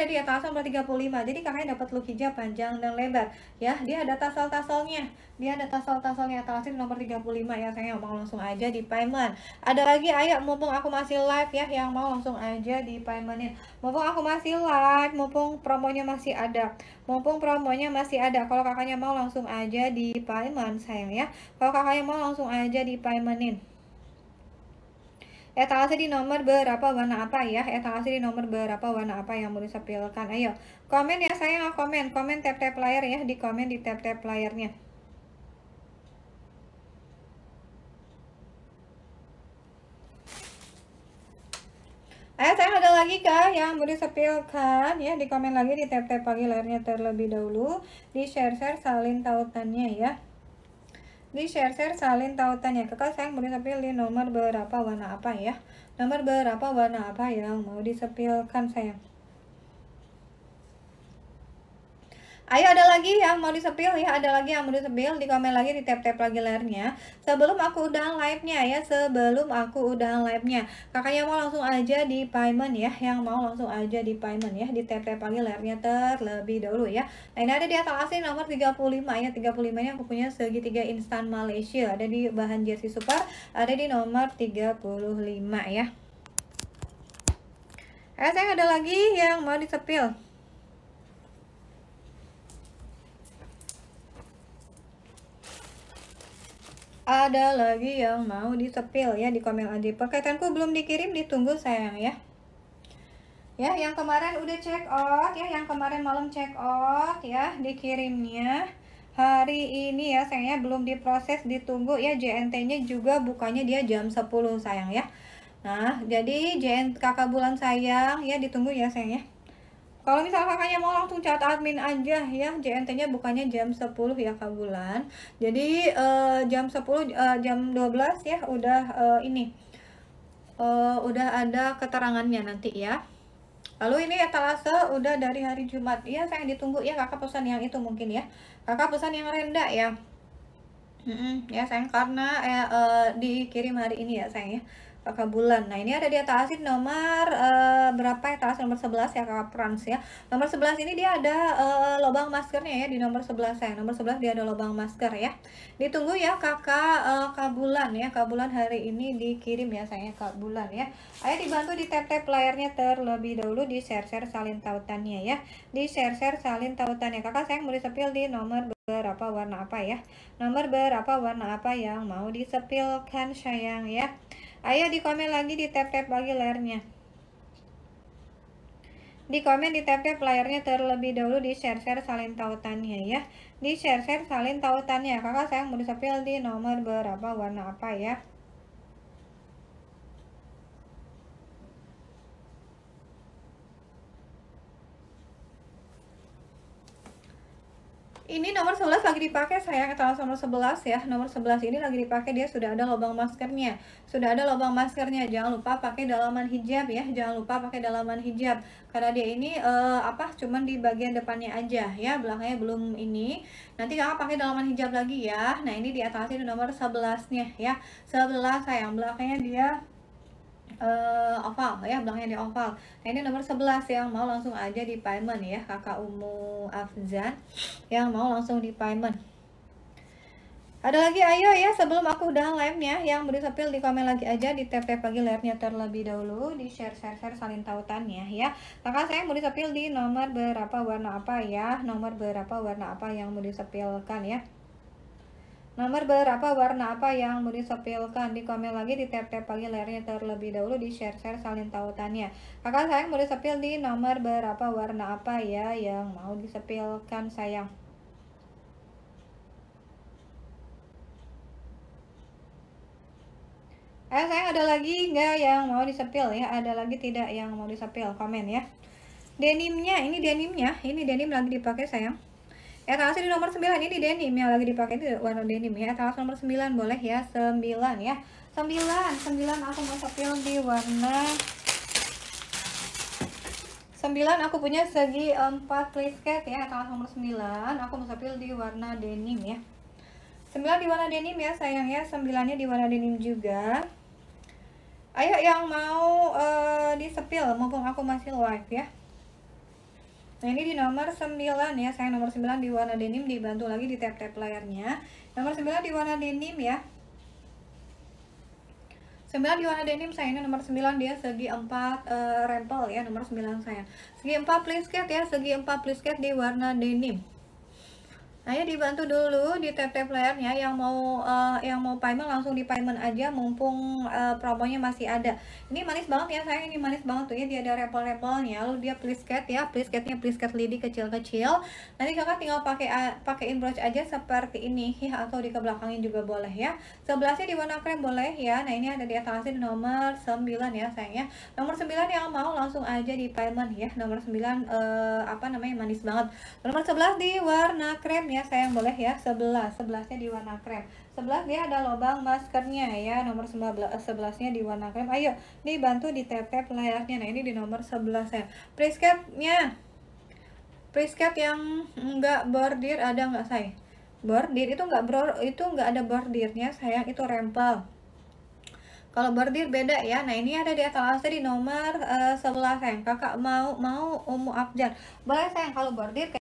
ada di atas ya, nomor 35 jadi kakaknya dapat look hijau panjang dan lebar ya dia ada tasel-taselnya dia ada tasel-taselnya atalasin nomor 35 ya saya mau langsung aja di payment ada lagi ayo mumpung aku masih live ya yang mau langsung aja di paymentin mumpung aku masih live mumpung promonya masih ada mumpung promonya masih ada kalau kakaknya mau langsung aja di payment sayang ya kalau kakaknya mau langsung aja di paymentin Etalase eh, di nomor berapa warna apa ya? Etalase eh, di nomor berapa warna apa yang mau disepilkan? Ayo, komen ya saya nggak komen. Komen tap tap layar ya, di komen di tap tap layarnya. Ayo saya ada lagi kah yang mau disepilkan ya? Di komen lagi di tap tap lagi layarnya terlebih dahulu. Di share-share salin tautannya ya di share-share salin tautan ya kakak sayang boleh sepilin nomor berapa warna apa ya nomor berapa warna apa yang mau disepilkan sayang Ayo ada lagi yang mau disepil ya, ada lagi yang mau disepil, di komen lagi, di tap-tap lagi layarnya. Sebelum aku udah live-nya ya, sebelum aku udah live-nya. Kakaknya mau langsung aja di payment ya, yang mau langsung aja di payment ya, di tap-tap lagi layarnya terlebih dahulu ya. Nah ini ada di atas asli nomor 35 ya, 35 ini aku punya segitiga instan Malaysia, ada di bahan jersey super, ada di nomor 35 ya. Eh, saya ada lagi yang mau disepil. Ada lagi yang mau disepil ya di komen aja paketanku belum dikirim, ditunggu sayang ya. Ya, yang kemarin udah check out ya, yang kemarin malam check out ya, dikirimnya hari ini ya sayangnya belum diproses ditunggu ya JNT-nya juga bukannya dia jam 10 sayang ya. Nah, jadi JNT kakak bulan sayang ya ditunggu ya sayang ya. Kalau misalnya kakaknya mau langsung cat admin aja ya, JNT-nya bukannya jam 10 ya Kak Bulan. Jadi uh, jam 10 uh, eh, jam 12 ya udah uh, ini. Uh, udah ada keterangannya nanti ya. Lalu ini etalase udah dari hari Jumat. Ya, saya ditunggu ya Kakak pesan yang itu mungkin ya. Kakak pesan yang rendah ya. Mm -mm, ya sayang karena eh, uh, dikirim hari ini ya sayang ya kakak bulan nah ini ada di atas nomor uh, berapa ya atas nomor 11 ya kakak Prans ya nomor 11 ini dia ada uh, lobang maskernya ya di nomor 11 ya nomor 11 dia ada lobang masker ya ditunggu ya kakak uh, kak ya Kabulan hari ini dikirim ya sayangnya kak bulan ya ayo dibantu di tap tap layarnya terlebih dahulu di share share salin tautannya ya di share share salin tautannya kakak sayang mau sepil di nomor berapa warna apa ya nomor berapa warna apa yang mau disepilkan sayang ya Ayo di komen lagi di tap-tap lagi layarnya. Di komen di tap-tap layarnya terlebih dahulu di share-share salin tautannya ya. Di share-share salin tautannya. Kakak saya mau disepil di nomor berapa warna apa ya. Ini nomor 11 lagi dipakai saya kita nomor 11 ya. Nomor 11 ini lagi dipakai dia sudah ada lubang maskernya. Sudah ada lubang maskernya. Jangan lupa pakai dalaman hijab ya. Jangan lupa pakai dalaman hijab karena dia ini uh, apa cuman di bagian depannya aja ya, belakangnya belum ini. Nanti Kakak pakai dalaman hijab lagi ya. Nah, ini di atas itu nomor 11-nya ya. 11 sayang, belakangnya dia uh, oval ya belakangnya di oval nah ini nomor 11 yang mau langsung aja di payment ya kakak Umu Afzan yang mau langsung di payment ada lagi ayo ya sebelum aku udah live-nya yang beri sepil di komen lagi aja di tap tap pagi live-nya terlebih dahulu di share share share salin tautannya ya maka saya beri sepil di nomor berapa warna apa ya nomor berapa warna apa yang beri sepilkan ya Nomor berapa warna apa yang mau disepilkan Di komen lagi di tap-tap pagi layarnya terlebih dahulu di share-share salin tautannya. Kakak sayang mau disepil di nomor berapa warna apa ya yang mau disepilkan sayang? Eh sayang ada lagi nggak yang mau disepil ya? Ada lagi tidak yang mau disepil? Komen ya. Denimnya, ini denimnya, ini denim lagi dipakai sayang etalase eh, di nomor 9 ini denim yang lagi dipakai itu warna denim ya etalase nomor 9 boleh ya 9 ya 9 9 aku mau sepil di warna 9 aku punya segi 4 plisket ya etalase nomor 9 aku mau sepil di warna denim ya 9 di warna denim ya sayang ya 9 nya di warna denim juga ayo yang mau uh, disepil mumpung aku masih live ya Nah ini di nomor 9 ya, saya nomor 9 di warna denim dibantu lagi di tap-tap layarnya Nomor 9 di warna denim ya 9 di warna denim saya ini nomor 9 dia segi 4 uh, eh, rempel ya nomor 9 saya Segi 4 plisket ya, segi 4 plisket di warna denim Ayo dibantu dulu di tap-tap layarnya yang mau uh, yang mau payment langsung di payment aja mumpung uh, promonya masih ada. Ini manis banget ya saya ini manis banget tuh ya dia ada repel-repelnya lalu dia please ya please catnya please lidi kecil-kecil. Nanti kakak tinggal pakai uh, eh, pakaiin brush aja seperti ini ya atau di kebelakangin juga boleh ya. Sebelahnya di warna krem boleh ya. Nah ini ada di etalase nomor 9 ya sayangnya. Nomor 9 yang mau langsung aja di payment ya. Nomor 9 uh, apa namanya manis banget. Nomor 11 di warna krem ya sayang boleh ya sebelah sebelahnya di warna krem sebelah dia ada lubang maskernya ya nomor 11 eh, sebelasnya di warna krem ayo dibantu di tap tap layarnya nah ini di nomor 11 ya prisketnya prisket yang enggak bordir ada enggak say bordir itu enggak bro itu enggak ada bordirnya sayang itu rempel kalau bordir beda ya nah ini ada di etalase di nomor uh, 11 sayang kakak mau mau umu abjad boleh sayang kalau bordir